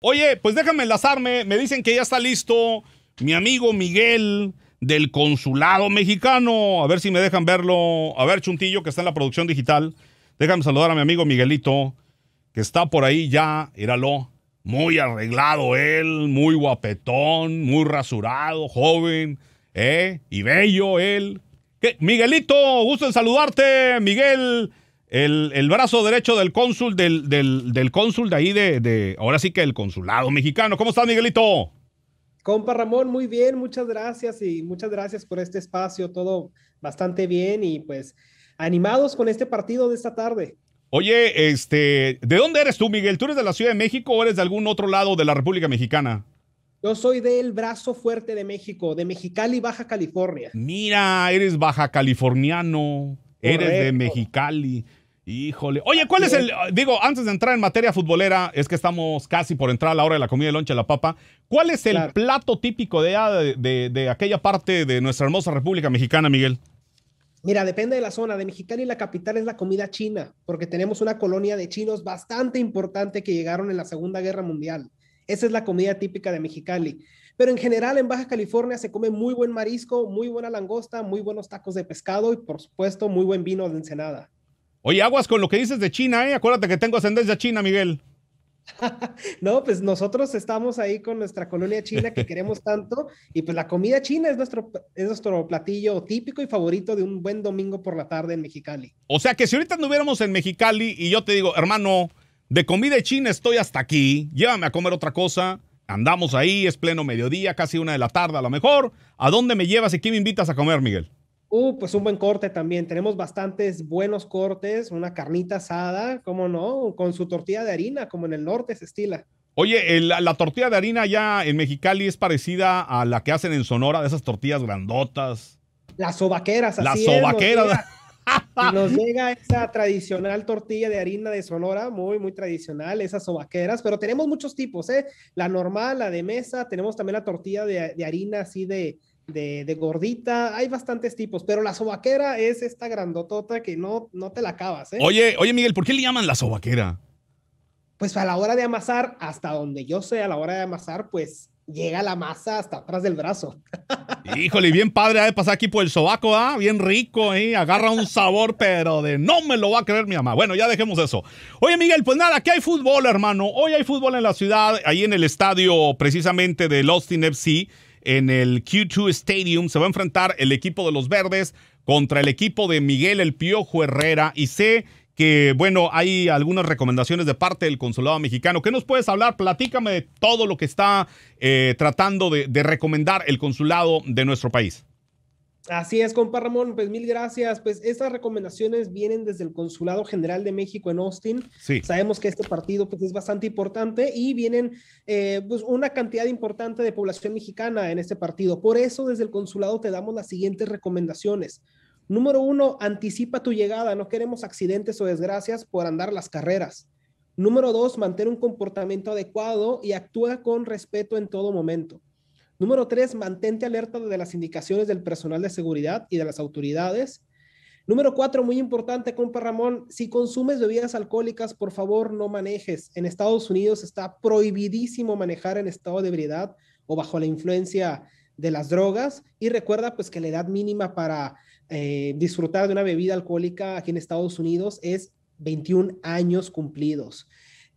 Oye, pues déjame enlazarme. Me dicen que ya está listo mi amigo Miguel del Consulado Mexicano. A ver si me dejan verlo. A ver, Chuntillo, que está en la producción digital. Déjame saludar a mi amigo Miguelito, que está por ahí ya. lo Muy arreglado él, muy guapetón, muy rasurado, joven, ¿eh? Y bello él. Miguelito, gusto en saludarte, Miguel el, brazo derecho del cónsul, del, cónsul de ahí de, ahora sí que el consulado mexicano. ¿Cómo está Miguelito? Compa Ramón, muy bien, muchas gracias y muchas gracias por este espacio, todo bastante bien y pues animados con este partido de esta tarde. Oye, este, ¿de dónde eres tú, Miguel? ¿Tú eres de la Ciudad de México o eres de algún otro lado de la República Mexicana? Yo soy del brazo fuerte de México, de Mexicali, Baja California. Mira, eres baja californiano, eres de Mexicali. Híjole. Oye, ¿cuál es el. Digo, antes de entrar en materia futbolera, es que estamos casi por entrar a la hora de la comida de loncha la papa. ¿Cuál es el plato típico ah, de, de, aquella parte de nuestra hermosa República Mexicana, Miguel? Mira, depende de la zona. De Mexicali, la capital es la comida china, porque tenemos una colonia de chinos bastante importante que llegaron en la Segunda Guerra Mundial. Esa es la comida típica de Mexicali. Pero en general en Baja California se come muy buen marisco, muy buena langosta, muy buenos tacos de pescado y por supuesto muy buen vino de Ensenada. Oye, aguas con lo que dices de China, ¿eh? Acuérdate que tengo ascendencia china, Miguel. no, pues nosotros estamos ahí con nuestra colonia china que queremos tanto y pues la comida china es nuestro, es nuestro platillo típico y favorito de un buen domingo por la tarde en Mexicali. O sea que si ahorita anduviéramos en Mexicali y yo te digo, hermano, de comida china estoy hasta aquí, llévame a comer otra cosa, andamos ahí, es pleno mediodía, casi una de la tarde a lo mejor, ¿a dónde me llevas y qué me invitas a comer, Miguel? Uh, pues un buen corte también. Tenemos bastantes buenos cortes, una carnita asada, cómo no, con su tortilla de harina, como en el norte se estila. Oye, la tortilla de harina ya en Mexicali es parecida a la que hacen en Sonora, de esas tortillas grandotas. Las sobaqueras, Las sobaqueras. Nos llega, esa tradicional tortilla de harina de Sonora, muy, muy tradicional, esas sobaqueras, pero tenemos muchos tipos, ¿eh? La normal, la de mesa, tenemos también la tortilla de harina así de, de, gordita, hay bastantes tipos, pero la sobaquera es esta grandotota que no, no te la acabas. ¿eh? Oye, oye Miguel, ¿por qué le llaman la sobaquera? Pues a la hora de amasar, hasta donde yo sé, a la hora de amasar, pues llega la masa hasta atrás del brazo. Híjole, bien padre ha de pasar aquí por el sobaco, ¿ah? Bien rico, ¿eh? Agarra un sabor, pero de no me lo va a creer mi mamá. Bueno, ya dejemos eso. Oye, Miguel, pues nada, aquí hay fútbol, hermano. Hoy hay fútbol en la ciudad, ahí en el estadio precisamente del Austin FC en el Q2 Stadium. Se va a enfrentar el equipo de los Verdes contra el equipo de Miguel El Piojo Herrera. Y sé que, bueno, hay algunas recomendaciones de parte del Consulado Mexicano. ¿Qué nos puedes hablar? Platícame de todo lo que está eh, tratando de recomendar el Consulado de nuestro país. Así es, compa Ramón, pues mil gracias. Pues estas recomendaciones vienen desde el Consulado General de México en Austin. Sí. Sabemos que este partido pues, es bastante importante y vienen eh, pues, una cantidad importante de población mexicana en este partido. Por eso desde el Consulado te damos las siguientes recomendaciones. Número uno, anticipa tu llegada. No queremos accidentes o desgracias por andar las carreras. Número dos, mantén un comportamiento adecuado y actúa con respeto en todo momento. Número tres, mantente alerta de las indicaciones del personal de seguridad y de las autoridades. Número cuatro, muy importante, compa Ramón, si consumes bebidas alcohólicas, por favor no manejes. En Estados Unidos está prohibidísimo manejar en estado de ebriedad o bajo la influencia de las drogas. Y recuerda pues que la edad mínima para eh, disfrutar de una bebida alcohólica aquí en Estados Unidos es 21 años cumplidos.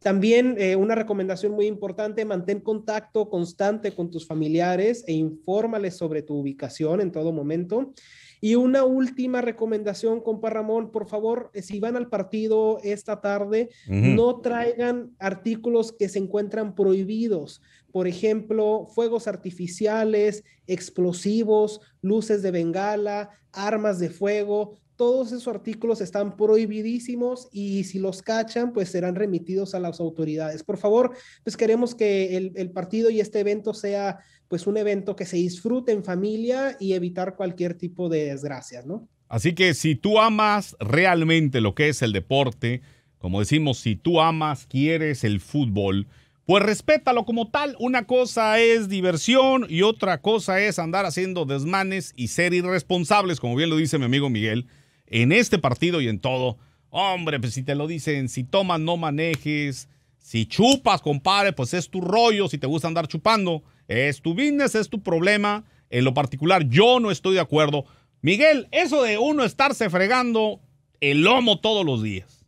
También eh, una recomendación muy importante, mantén contacto constante con tus familiares e infórmales sobre tu ubicación en todo momento. Y una última recomendación, compa Ramón, por favor, eh, si van al partido esta tarde, no traigan artículos que se encuentran prohibidos. Por ejemplo, fuegos artificiales, explosivos, luces de bengala, armas de fuego todos esos artículos están prohibidísimos y si los cachan, pues serán remitidos a las autoridades. Por favor, pues queremos que el, partido y este evento sea pues un evento que se disfrute en familia y evitar cualquier tipo de desgracias, ¿no? Así que si tú amas realmente lo que es el deporte, como decimos, si tú amas, quieres el fútbol, pues respétalo como tal. Una cosa es diversión y otra cosa es andar haciendo desmanes y ser irresponsables, como bien lo dice mi amigo Miguel en este partido y en todo. Hombre, pues si te lo dicen, si tomas, no manejes. Si chupas, compadre, pues es tu rollo. Si te gusta andar chupando, es tu business, es tu problema. En lo particular, yo no estoy de acuerdo. Miguel, eso de uno estarse fregando el lomo todos los días.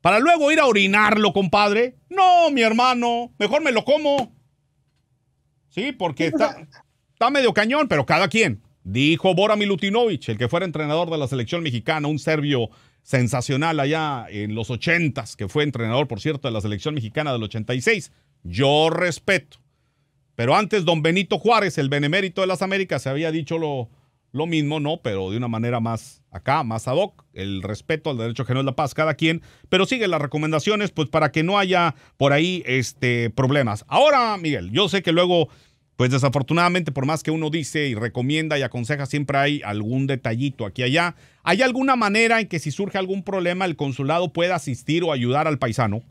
Para luego ir a orinarlo, compadre. No, mi hermano, mejor me lo como. Sí, porque está, está medio cañón, pero cada quien. Dijo Bora Milutinovic, el que fuera entrenador de la selección mexicana, un serbio sensacional allá en los ochentas, que fue entrenador, por cierto, de la selección mexicana del 86. Yo respeto. Pero antes, don Benito Juárez, el benemérito de las Américas, se había dicho lo, lo mismo, ¿no? Pero de una manera más acá, más ad hoc, el respeto al derecho que no la paz, cada quien, pero sigue las recomendaciones, pues para que no haya por ahí este, problemas. Ahora, Miguel, yo sé que luego pues desafortunadamente, por más que uno dice y recomienda y aconseja, siempre hay algún detallito aquí y allá. ¿Hay alguna manera en que si surge algún problema, el consulado pueda asistir o ayudar al paisano?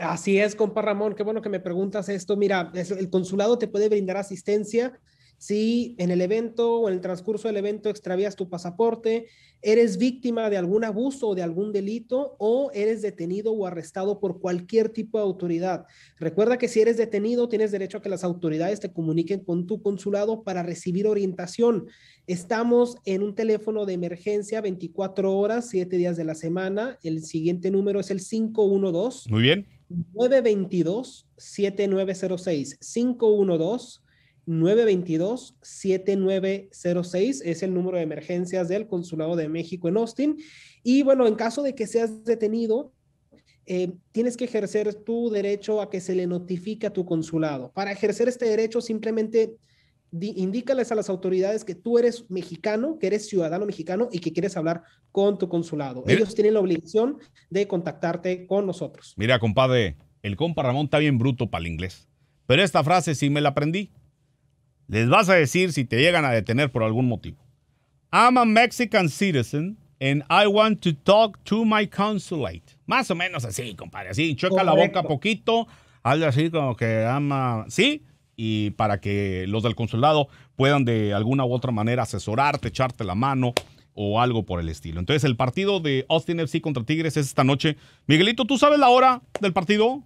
Así es, compa Ramón, qué bueno que me preguntas esto. Mira, el consulado te puede brindar asistencia si en el evento o en el transcurso del evento extravías tu pasaporte, eres víctima de algún abuso o de algún delito o eres detenido o arrestado por cualquier tipo de autoridad. Recuerda que si eres detenido tienes derecho a que las autoridades te comuniquen con tu consulado para recibir orientación. Estamos en un teléfono de emergencia 24 horas, 7 días de la semana. El siguiente número es el 512. Muy bien. 922 7906 512 922-7906 es el número de emergencias del Consulado de México en Austin. Y bueno, en caso de que seas detenido, eh, tienes que ejercer tu derecho a que se le notifique a tu consulado. Para ejercer este derecho, simplemente indícales a las autoridades que tú eres mexicano, que eres ciudadano mexicano y que quieres hablar con tu consulado. Ellos tienen la obligación de contactarte con nosotros. Mira, compadre, el compa Ramón está bien bruto para el inglés. Pero esta frase sí me la aprendí. Les vas a decir si te llegan a detener por algún motivo. I'm a Mexican citizen and I want to talk to my consulate. Más o menos así, compadre. Así, chueca la boca poquito, habla así como que ama, sí, y para que los del consulado puedan de alguna u otra manera asesorarte, echarte la mano o algo por el estilo. Entonces, el partido de Austin FC contra Tigres es esta noche. Miguelito, ¿tú sabes la hora del partido?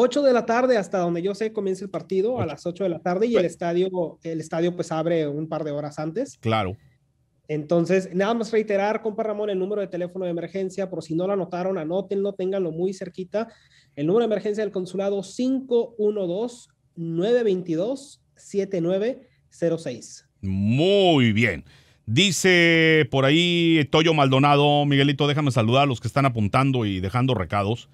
8 de la tarde hasta donde yo sé comienza el partido a las 8 de la tarde y el estadio el estadio pues abre un par de horas antes. Claro. Entonces, nada más reiterar, compa Ramón, el número de teléfono de emergencia, por si no lo anotaron, anótenlo, ténganlo muy cerquita. El número de emergencia del consulado 512-922-7906. Muy bien. Dice por ahí Toyo Maldonado, Miguelito, déjame saludar a los que están apuntando y dejando recados.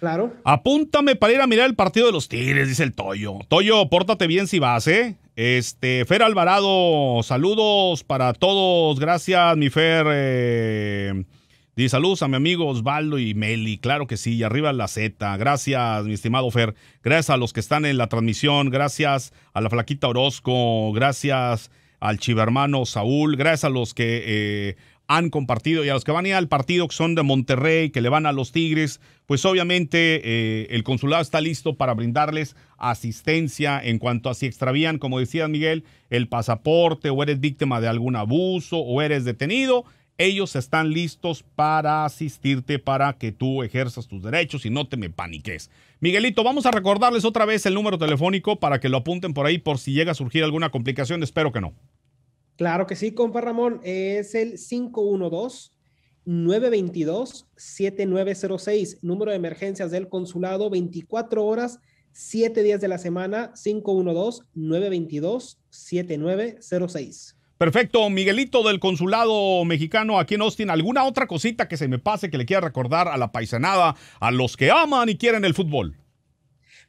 Claro. Apúntame para ir a mirar el partido de los Tigres, dice el Toyo. Toyo, pórtate bien si vas, ¿eh? Este, Fer Alvarado, saludos para todos. Gracias, mi Fer. dice eh, saludos a mi amigo Osvaldo y Meli. Claro que sí, y arriba la Z. Gracias, mi estimado Fer. Gracias a los que están en la transmisión. Gracias a la Flaquita Orozco. Gracias al chivermano Saúl. Gracias a los que. Eh, han compartido y a los que van a ir al partido que son de Monterrey, que le van a los Tigres, pues obviamente eh, el consulado está listo para brindarles asistencia en cuanto a si extravían, como decía Miguel, el pasaporte o eres víctima de algún abuso o eres detenido. Ellos están listos para asistirte para que tú ejerzas tus derechos y no te me paniques. Miguelito, vamos a recordarles otra vez el número telefónico para que lo apunten por ahí por si llega a surgir alguna complicación. Espero que no. Claro que sí, compa Ramón. Es el 512-922-7906, número de emergencias del consulado, 24 horas, 7 días de la semana, 512-922-7906. Perfecto, Miguelito del Consulado Mexicano aquí en Austin. ¿Alguna otra cosita que se me pase que le quiera recordar a la paisanada, a los que aman y quieren el fútbol?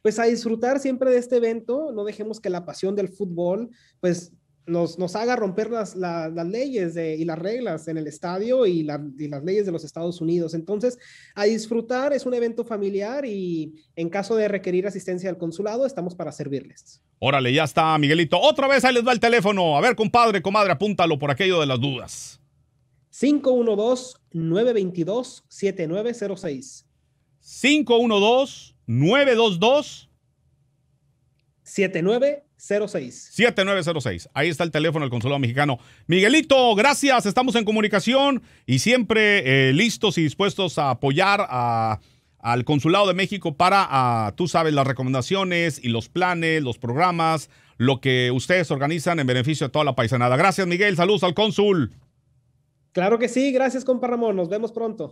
Pues a disfrutar siempre de este evento, no dejemos que la pasión del fútbol pues nos, haga romper las, leyes y las reglas en el estadio y, las leyes de los Estados Unidos. Entonces, a disfrutar es un evento familiar y en caso de requerir asistencia al consulado, estamos para servirles. Órale, ya está, Miguelito. Otra vez ahí les va el teléfono. A ver, compadre, comadre, apúntalo por aquello de las dudas. 512-922-7906. 512-922. 7906. 7906. 7906. Ahí está el teléfono del consulado mexicano. Miguelito, gracias. Estamos en comunicación y siempre eh, listos y dispuestos a apoyar al consulado de México para, ah, tú sabes, las recomendaciones y los planes, los programas, lo que ustedes organizan en beneficio de toda la paisanada. Gracias, Miguel. Saludos al cónsul. Claro que sí. Gracias, compa Ramón. Nos vemos pronto.